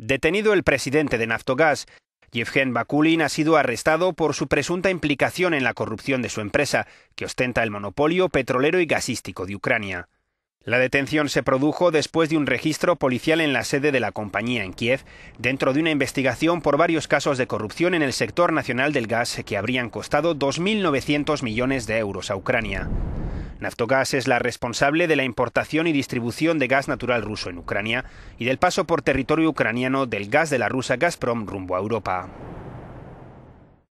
Detenido el presidente de Naftogaz, Yevgen Bakulin ha sido arrestado por su presunta implicación en la corrupción de su empresa, que ostenta el monopolio petrolero y gasístico de Ucrania. La detención se produjo después de un registro policial en la sede de la compañía en Kiev, dentro de una investigación por varios casos de corrupción en el sector nacional del gas que habrían costado 2.900 millones de euros a Ucrania. Naftogaz es la responsable de la importación y distribución de gas natural ruso en Ucrania y del paso por territorio ucraniano del gas de la rusa Gazprom rumbo a Europa.